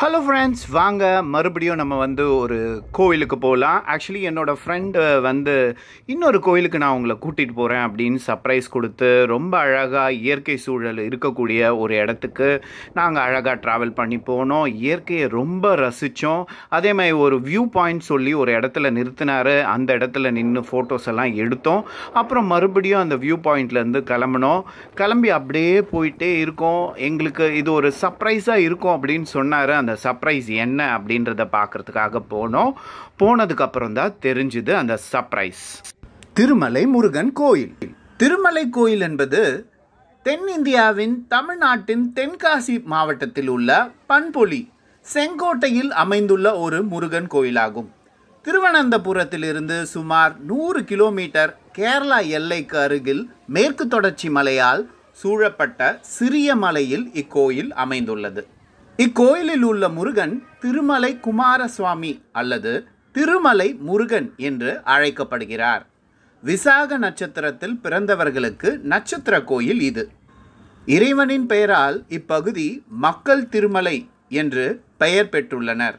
hello friends வாங்க மறுபடியும் நம்ம வந்து ஒரு கோவிலுக்கு போகலாம் ஆக்சுவலி என்னோடய ஃப்ரெண்டு வந்து இன்னொரு கோவிலுக்கு நான் உங்களை கூட்டிகிட்டு போகிறேன் அப்படின்னு சர்ப்ரைஸ் கொடுத்து ரொம்ப அழகாக இயற்கை சூழல் இருக்கக்கூடிய ஒரு இடத்துக்கு நாங்கள் அழகாக ட்ராவல் பண்ணி போனோம் இயற்கையை ரொம்ப ரசித்தோம் அதே மாதிரி ஒரு வியூ பாயிண்ட் சொல்லி ஒரு இடத்துல நிறுத்தினார் அந்த இடத்துல நின்று ஃபோட்டோஸ் எல்லாம் எடுத்தோம் அப்புறம் மறுபடியும் அந்த வியூ பாயிண்ட்லேருந்து கிளம்பினோம் கிளம்பி அப்படியே போயிட்டே இருக்கோம் எங்களுக்கு இது ஒரு சர்ப்ரைஸாக இருக்கும் அப்படின்னு சொன்னார் அந்த அந்த சர்ப்ரைஸ் என்ன அப்படின்றத பார்க்குறதுக்காக போனோம் போனதுக்கப்புறம் தான் தெரிஞ்சுது அந்த சர்ப்ரைஸ் திருமலை முருகன் கோயில் திருமலை கோயில் என்பது தென்னிந்தியாவின் தமிழ்நாட்டின் தென்காசி மாவட்டத்தில் உள்ள பண்பொலி செங்கோட்டையில் அமைந்துள்ள ஒரு முருகன் கோயிலாகும் திருவனந்தபுரத்திலிருந்து சுமார் நூறு கிலோமீட்டர் கேரளா எல்லைக்கு அருகில் மேற்கு தொடர்ச்சி மலையால் சூழப்பட்ட சிறிய மலையில் இக்கோயில் அமைந்துள்ளது இக்கோயிலில் உள்ள முருகன் திருமலை குமாரசுவாமி அல்லது திருமலை முருகன் என்று அழைக்கப்படுகிறார் விசாக நட்சத்திரத்தில் பிறந்தவர்களுக்கு நட்சத்திர கோயில் இது இறைவனின் பெயரால் இப்பகுதி மக்கள் திருமலை என்று பெயர் பெற்றுள்ளனர்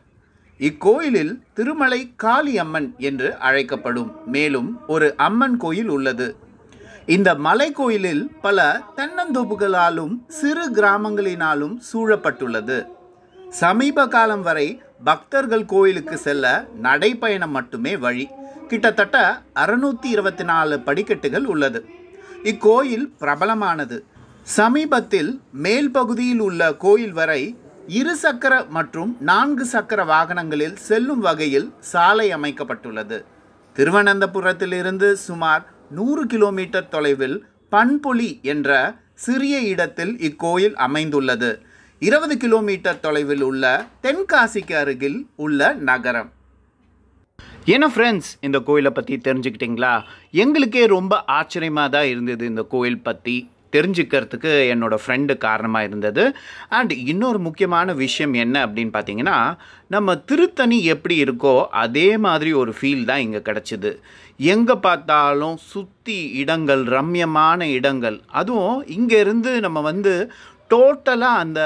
இக்கோயிலில் திருமலை காளியம்மன் என்று அழைக்கப்படும் மேலும் ஒரு அம்மன் கோயில் உள்ளது இந்த மலைக்கோயிலில் பல தென்னந்தோப்புகளாலும் சிறு கிராமங்களினாலும் சூழப்பட்டுள்ளது சமீப காலம் வரை பக்தர்கள் கோயிலுக்கு செல்ல நடைப்பயணம் மட்டுமே வழி கிட்டத்தட்ட அறுநூத்தி இருபத்தி நாலு படிக்கட்டுகள் உள்ளது இக்கோயில் பிரபலமானது சமீபத்தில் மேல் பகுதியில் உள்ள கோயில் வரை இரு சக்கர மற்றும் நான்கு சக்கர வாகனங்களில் செல்லும் வகையில் சாலை அமைக்கப்பட்டுள்ளது திருவனந்தபுரத்திலிருந்து சுமார் நூறு கிலோமீட்டர் தொலைவில் பண்புலி என்ற சிறிய இடத்தில் இக்கோயில் அமைந்துள்ளது இருபது கிலோமீட்டர் தொலைவில் உள்ள தென்காசிக்கு அருகில் உள்ள நகரம் ஏன்னா ஃப்ரெண்ட்ஸ் இந்த கோயிலை பற்றி தெரிஞ்சுக்கிட்டிங்களா எங்களுக்கே ரொம்ப ஆச்சரியமாக தான் இருந்தது இந்த கோயில் பற்றி தெரிஞ்சுக்கிறதுக்கு என்னோடய ஃப்ரெண்டு காரணமாக இருந்தது அண்ட் இன்னொரு முக்கியமான விஷயம் என்ன அப்படின்னு பார்த்தீங்கன்னா நம்ம திருத்தணி எப்படி இருக்கோ அதே மாதிரி ஒரு ஃபீல் தான் இங்கே கிடச்சிது எங்கே பார்த்தாலும் சுற்றி இடங்கள் ரம்யமான இடங்கள் அதுவும் இங்கேருந்து நம்ம வந்து டோட்டலாக அந்த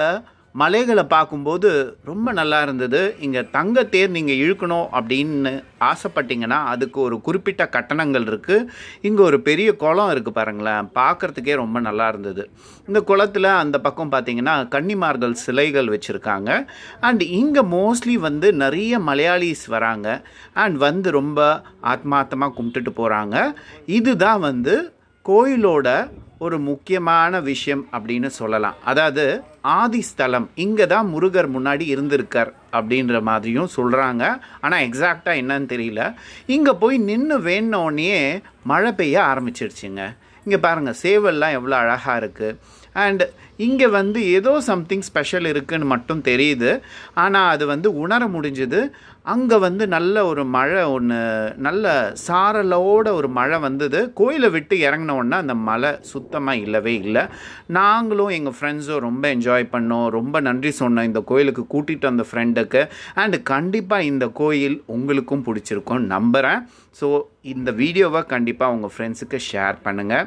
மலைகளை பார்க்கும்போது ரொம்ப நல்லா இருந்தது இங்கே தங்க தேர் நீங்கள் இழுக்கணும் அப்படின்னு ஆசைப்பட்டீங்கன்னா அதுக்கு ஒரு குறிப்பிட்ட கட்டணங்கள் இருக்குது இங்கே ஒரு பெரிய குளம் இருக்குது பாருங்களேன் பார்க்குறதுக்கே ரொம்ப நல்லா இருந்தது இந்த குளத்தில் அந்த பக்கம் பார்த்தீங்கன்னா கன்னிமார்கள் சிலைகள் வச்சுருக்காங்க அண்ட் இங்கே மோஸ்ட்லி வந்து நிறைய மலையாளிஸ் வராங்க அண்ட் வந்து ரொம்ப ஆத்மார்த்தமாக கும்பிட்டுட்டு போகிறாங்க இதுதான் வந்து கோயிலோட ஒரு முக்கியமான விஷயம் அப்படின்னு சொல்லலாம் அதாவது ஆதிஸ்தலம் இங்கே தான் முருகர் முன்னாடி இருந்திருக்கார் அப்படின்ற மாதிரியும் சொல்கிறாங்க ஆனால் எக்ஸாக்டாக என்னன்னு தெரியல இங்கே போய் நின்று வேணோன்னே மழை பெய்ய ஆரம்பிச்சிருச்சுங்க இங்கே பாருங்கள் சேவல்லாம் எவ்வளோ அழகாக இருக்குது அண்ட் இங்கே வந்து ஏதோ சம்திங் ஸ்பெஷல் இருக்குதுன்னு மட்டும் தெரியுது ஆனால் அது வந்து உணர முடிஞ்சது அங்கே வந்து நல்ல ஒரு மழை ஒன்று நல்ல சாரலோட ஒரு மழை வந்தது கோயிலை விட்டு இறங்கினோன்னா அந்த மழை சுத்தமாக இல்லவே இல்லை நாங்களும் எங்கள் ஃப்ரெண்ட்ஸும் ரொம்ப என்ஜாய் பண்ணோம் ரொம்ப நன்றி சொன்னோம் இந்த கோயிலுக்கு கூட்டிகிட்டு வந்த ஃப்ரெண்டுக்கு அண்டு கண்டிப்பாக இந்த கோயில் உங்களுக்கும் பிடிச்சிருக்கும் நம்புகிறேன் ஸோ இந்த வீடியோவை கண்டிப்பாக உங்கள் ஃப்ரெண்ட்ஸுக்கு ஷேர் பண்ணுங்கள்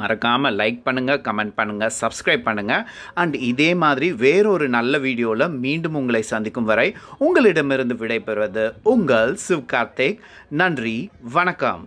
மறக்காமல் லைக் பண்ணுங்கள் கமெண்ட் பண்ணுங்கள் சப்ஸ்கிரைப் பண்ணுங்கள் அண்ட் இதே மாதிரி வேறொரு நல்ல வீடியோவில் மீண்டும் உங்களை சந்திக்கும் வரை உங்களிடமிருந்து விடைபெறுவது உங்கள் சிவ் கார்த்திக் நன்றி வணக்கம்